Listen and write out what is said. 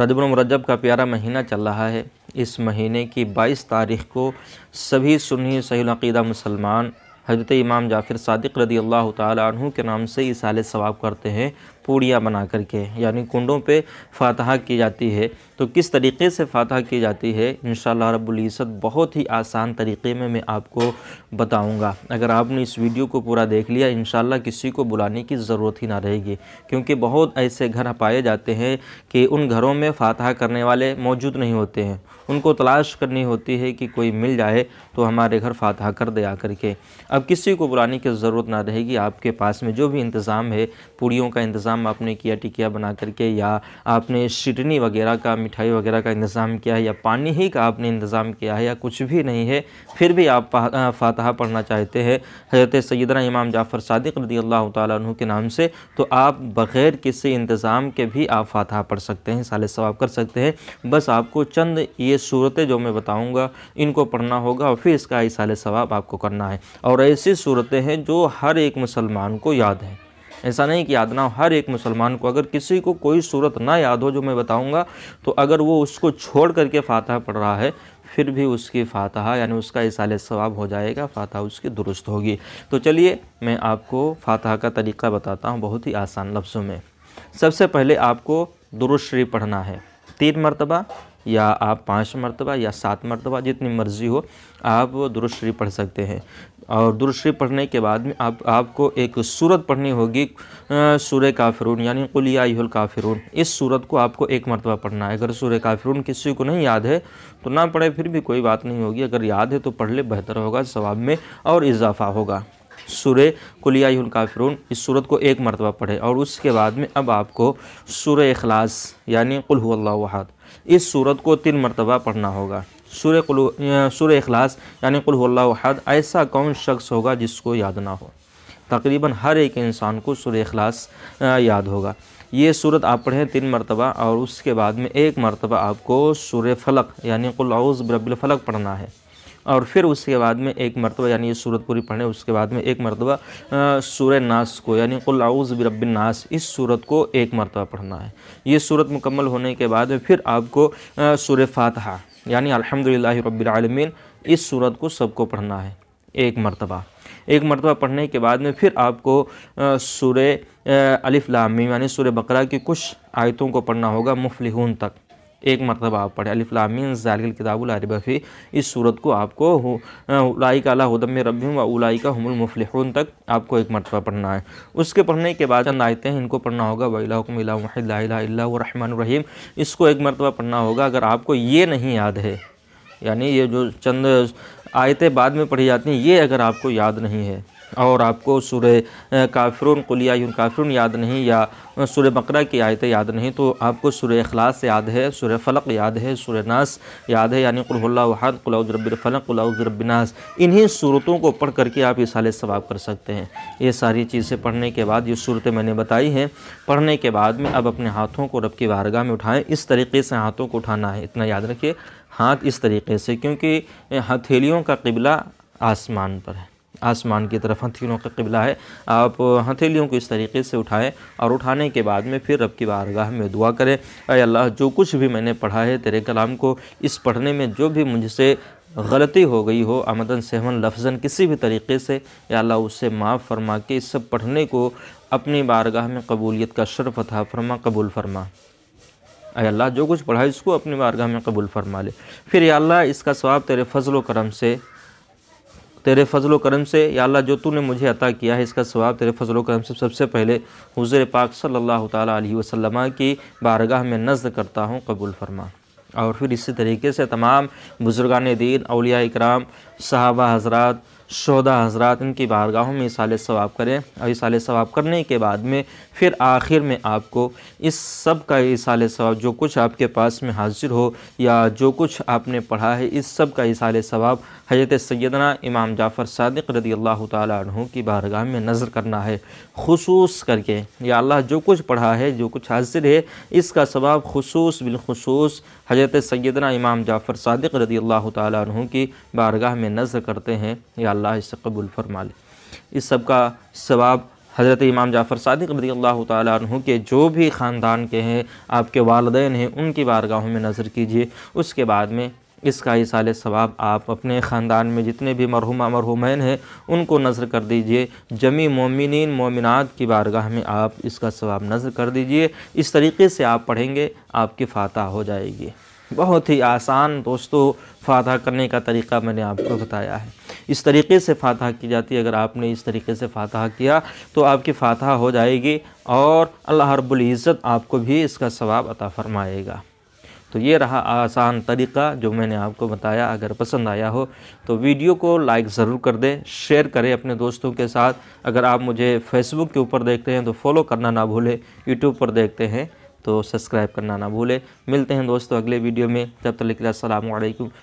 रजबुल रजब का प्यारा महीना चल रहा है इस महीने की 22 तारीख को सभी सुन्नी सहीदा मुसलमान हजरत इमाम जाफ़िर सदक रदी अल्लाह तहु के नाम से आल सवाब करते हैं पूड़ियाँ बना करके यानी कुंडों पे फातहा की जाती है तो किस तरीके से फातहा की जाती है इन रब्बुल्ज़त बहुत ही आसान तरीके में मैं आपको बताऊंगा अगर आपने इस वीडियो को पूरा देख लिया इन किसी को बुलाने की ज़रूरत ही ना रहेगी क्योंकि बहुत ऐसे घर पाए जाते हैं कि उन घरों में फातहा करने वाले मौजूद नहीं होते हैं उनको तलाश करनी होती है कि कोई मिल जाए तो हमारे घर फातहा कर दे आ करके अब किसी को बुलाने की ज़रूरत ना रहेगी आपके पास में जो भी इंतज़ाम है पूड़ियों का इंतज़ाम इंतज़ाम आपने किया टिकिया बना करके या आपने शिटनी वगैरह का मिठाई वगैरह का इंतज़ाम किया है या पानी ही का आपने इंतज़ाम किया है या कुछ भी नहीं है फिर भी आप फातहा पढ़ना चाहते हैं हज़रत सैदना इमाम जाफ़र सदक रदी अल्लाह तु के नाम से तो आप बग़ैर किसी इंतज़ाम के भी आप फातहा पढ़ सकते हैं साल सवाब कर सकते हैं बस आपको चंद ये सूरतें जो मैं बताऊँगा इनको पढ़ना होगा और फिर इसका साल सवाब आपको करना है और ऐसी सूरतें हैं जो हर एक मुसलमान को याद है ऐसा नहीं कि याद ना हो हर एक मुसलमान को अगर किसी को कोई सूरत ना याद हो जो मैं बताऊँगा तो अगर वो उसको छोड़ करके फातह पढ़ रहा है फिर भी उसकी फातहा यानी उसका इसाल सवाब हो जाएगा फातह उसकी दुरुस्त होगी तो चलिए मैं आपको फातह का तरीका बताता हूँ बहुत ही आसान लफ्ज़ों में सबसे पहले आपको दुरुश्री पढ़ना है तीन मरतबा या आप पाँच मरतबा या सात मरतबा जितनी मर्ज़ी हो आप दुरुश्री पढ़ सकते हैं और दुरुश्री पढ़ने के बाद में आप आपको एक सूरत पढ़नी होगी सूर्य काफिरून यानी कुलिया काफिरून इस सूरत को आपको एक मरतबा पढ़ना है अगर सूर्य काफिरून किसी को नहीं याद है तो ना पढ़े फिर भी कोई बात नहीं होगी अगर याद है तो पढ़ ले बेहतर होगा सवाब में और इजाफा होगा सूर्य कुलिया काफिरून इस सूरत को एक मरतबा पढ़े और उसके बाद में अब आपको सूर्य अखलास यानी कुल्हु अल्लाह इस सूरत को तीन मरतबा पढ़ना होगा सूर्य सूर्य अखलास यानी कुल्लाद ऐसा कौन शख्स होगा जिसको याद ना हो तकरीबन हर एक इंसान को सूर्य अखलास याद होगा ये सूरत आप पढ़ें तीन मरतबा और उसके बाद में एक मरतबा आपको सूर्य फलक यानी कुल्लाउज़ रबिल फलक पढ़ना है और फिर उसके बाद में एक मरतबा यानी ये सूरत पूरी पढ़ें उसके बाद में एक मरतबा सूर्य नास को यानी कुल्लाउज़ रबिन नास इस सूरत को एक मरतबा पढ़ना है ये सूरत मुकम्मल होने के बाद में फिर आपको सूर्य फातहा यानी रब्बिल आलमीन इस सूरत को सबको पढ़ना है एक मरतबा एक मरतबा पढ़ने के बाद में फिर आपको सूर्य अलिफ़ लामी यानी सूर्य बकरा की कुछ आयतों को पढ़ना होगा मुफलिहून तक एक मरतबा आप पढ़े अलिफ्लामिन जालिल किताबुल अरबफ़ी इस सूरत को आपको उलाई का अला हदम रबी व उलाई का हमल तक आपको एक मरतबा पढ़ना है उसके पढ़ने के बाद चंद आयते हैं इनको पढ़ना होगा वहीकमिल्लाहमरहीम इसको एक मरतबा पढ़ना होगा अगर आपको ये नहीं याद है यानी ये जो चंद आयतें बाद में पढ़ी जाती हैं ये अगर आपको याद नहीं है और आपको सूर्य कुलिया यून काफिरून याद नहीं या सूर्य बकरा की आयतें याद नहीं तो आपको सूर्य अखलास याद है सूर्य फ़लक याद है सूर्य नास याद है यानी कुल्लाहद कुलाउज़रबिलफ़लक कुलाउज़रबिनास इन्हीं सूरतों को पढ़ करके आप ये साले सवाब कर सकते हैं ये सारी चीज़ें पढ़ने के बाद ये सूरतें मैंने बताई हैं पढ़ने के बाद में अब अपने हाथों को रब की वारगाह में उठाएँ इस तरीके से हाथों को उठाना है इतना याद रखिए हाथ इस तरीके से क्योंकि हथेलियों का किबला आसमान पर है आसमान की तरफ हथेलियों का किबला है आप हथेलियों को इस तरीके से उठाएं और उठाने के बाद में फिर रब की बारगाह में दुआ करें अल्लाह जो कुछ भी मैंने पढ़ा है तेरे कलाम को इस पढ़ने में जो भी मुझसे गलती हो गई हो आमदन सेहमन लफजन किसी भी तरीके से या अल्लाह उससे माफ़ फरमा के इस सब पढ़ने को अपनी बारगाह में कबूलियत का शर्फ था फरमा कबूल फरमा अल्लाह जो कुछ पढ़ा है इसको अपनी बारगाह में कबूल फरमा ले फिर अल्लाह इसका स्वाब तेरे फजल करम से तेरे फजल करम से या अल्लाह जो तूने मुझे अता किया है इसका स्वाब तेरे फजल करम से सबसे पहले हुजर पाक सल्लल्लाहु अलैहि वसल्लम की बारगाह में नज़र करता हूँ कबूल फरमा और फिर इसी तरीके से तमाम बुज़ुर्गान दीन अलिया इकराम साहबा हजरात शोदा हजरात इनकी बारगाहों में साल सवाब करें और साल सवाब करने के बाद में फिर आखिर में आपको इस सब का साल सवाब जो कुछ आपके पास में हाजिर हो या जो कुछ आपने पढ़ा है इस सब का साल सवाब हजरत सैदना इमाम जाफ़र सदक रदी अल्लाह तहों की बारगाह में नज़र करना है खसूस करके या अल्लाह जो कुछ पढ़ा है जो कुछ हाजिर है इसका सवाब खसूस बिलखसूस हजरत सैदना इमाम जाफ़र सदक रदी अल्लाह तहों की बारगाह में नज़र करते हैं या अल्लाह इससे कबूल फरमा ले इस सब का सवाब हज़रत इमाम जाफ़र सदक रदी अल्लाह तु के जो भी ख़ानदान के हैं आपके वालदे हैं उनकी बारगाहों में नज़र कीजिए उसके बाद में इसका ही साल सवाब आप अपने ख़ानदान में जितने भी मरहुमा मरहुमैन हैं उनको नज़र कर दीजिए जमी मोमिन मोमिनत की बारगाह में आप इसका सवाब नज़र कर दीजिए इस तरीके से आप पढ़ेंगे आपकी फ़ातह हो जाएगी बहुत ही आसान दोस्तों फातहा करने का तरीका मैंने आपको बताया है इस तरीके से फातहा की जाती है अगर आपने इस तरीके से फातहा किया तो आपकी फातहा हो जाएगी और अल्लाह रब्बुल इज़्ज़त आपको भी इसका सवाब अता फरमाएगा तो ये रहा आसान तरीका जो मैंने आपको बताया अगर पसंद आया हो तो वीडियो को लाइक ज़रूर कर दें शेयर करें अपने दोस्तों के साथ अगर आप मुझे फेसबुक के ऊपर देखते हैं तो फॉलो करना ना भूलें यूट्यूब पर देखते हैं तो सब्सक्राइब करना ना भूलें मिलते हैं दोस्तों अगले वीडियो में तब तक के लिए